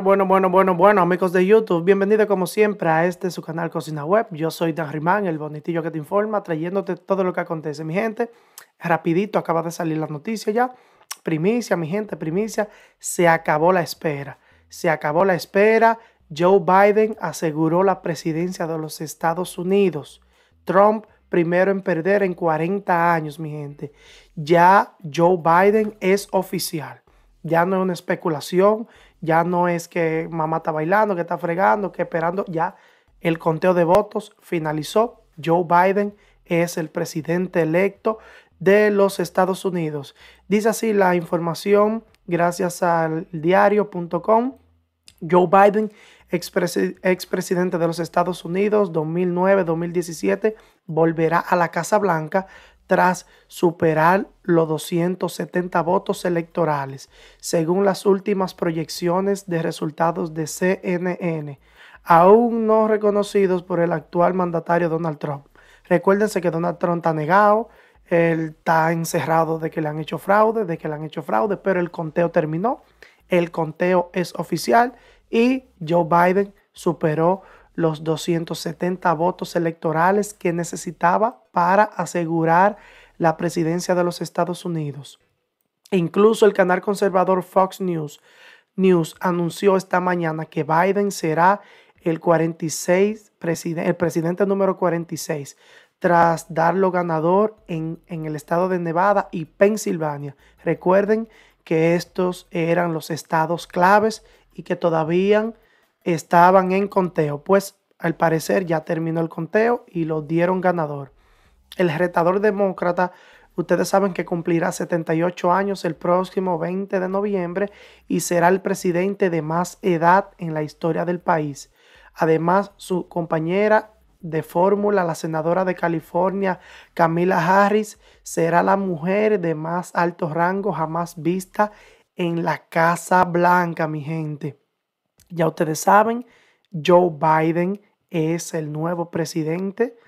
Bueno, bueno, bueno, bueno, amigos de YouTube, bienvenido como siempre a este su canal Cocina Web. Yo soy Dan Rimán, el bonitillo que te informa, trayéndote todo lo que acontece. Mi gente, rapidito, acaba de salir la noticia ya. Primicia, mi gente, primicia, se acabó la espera. Se acabó la espera. Joe Biden aseguró la presidencia de los Estados Unidos. Trump primero en perder en 40 años, mi gente. Ya Joe Biden es oficial. Ya no es una especulación, ya no es que mamá está bailando, que está fregando, que esperando. Ya el conteo de votos finalizó. Joe Biden es el presidente electo de los Estados Unidos. Dice así la información gracias al diario.com. Joe Biden, expresidente de los Estados Unidos 2009-2017, volverá a la Casa Blanca tras superar los 270 votos electorales, según las últimas proyecciones de resultados de CNN, aún no reconocidos por el actual mandatario Donald Trump. Recuérdense que Donald Trump está negado, él está encerrado de que le han hecho fraude, de que le han hecho fraude, pero el conteo terminó, el conteo es oficial y Joe Biden superó los 270 votos electorales que necesitaba para asegurar la presidencia de los Estados Unidos. E incluso el canal conservador Fox News, News anunció esta mañana que Biden será el, 46, el presidente número 46 tras darlo ganador en, en el estado de Nevada y Pensilvania. Recuerden que estos eran los estados claves y que todavía estaban en conteo, pues al parecer ya terminó el conteo y lo dieron ganador. El retador demócrata, ustedes saben que cumplirá 78 años el próximo 20 de noviembre y será el presidente de más edad en la historia del país. Además, su compañera de fórmula, la senadora de California, Camila Harris, será la mujer de más alto rango jamás vista en la Casa Blanca, mi gente. Ya ustedes saben, Joe Biden es el nuevo presidente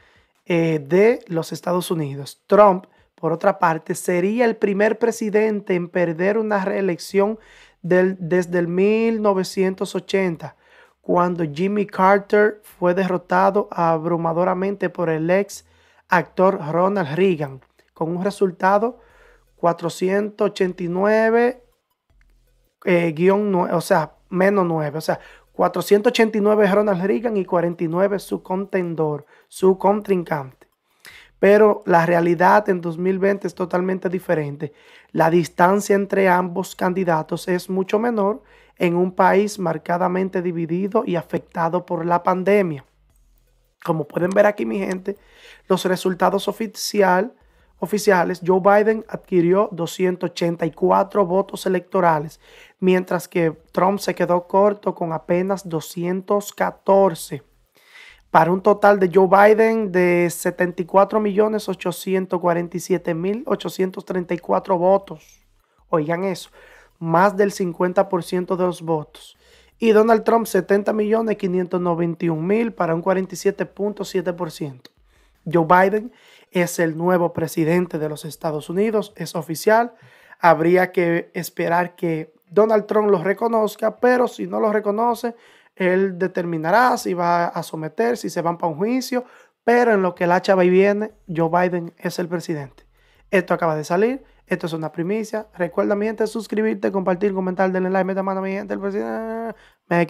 eh, de los Estados Unidos. Trump, por otra parte, sería el primer presidente en perder una reelección del, desde el 1980, cuando Jimmy Carter fue derrotado abrumadoramente por el ex actor Ronald Reagan, con un resultado 489, eh, o sea, menos 9. O sea, 489 Ronald Reagan y 49 su contendor, su contrincante. Pero la realidad en 2020 es totalmente diferente. La distancia entre ambos candidatos es mucho menor en un país marcadamente dividido y afectado por la pandemia. Como pueden ver aquí mi gente, los resultados oficial oficiales, Joe Biden adquirió 284 votos electorales, mientras que Trump se quedó corto con apenas 214 para un total de Joe Biden de 74.847.834 votos. Oigan eso, más del 50% de los votos. Y Donald Trump 70.591.000 para un 47.7%. Joe Biden es el nuevo presidente de los Estados Unidos, es oficial. Habría que esperar que Donald Trump lo reconozca, pero si no lo reconoce, él determinará si va a someterse si se van para un juicio, pero en lo que el hacha va y viene, Joe Biden es el presidente. Esto acaba de salir, esto es una primicia. Recuerda, mi gente, suscribirte, compartir, comentar, darle like, meta mano, mi gente, el presidente. Me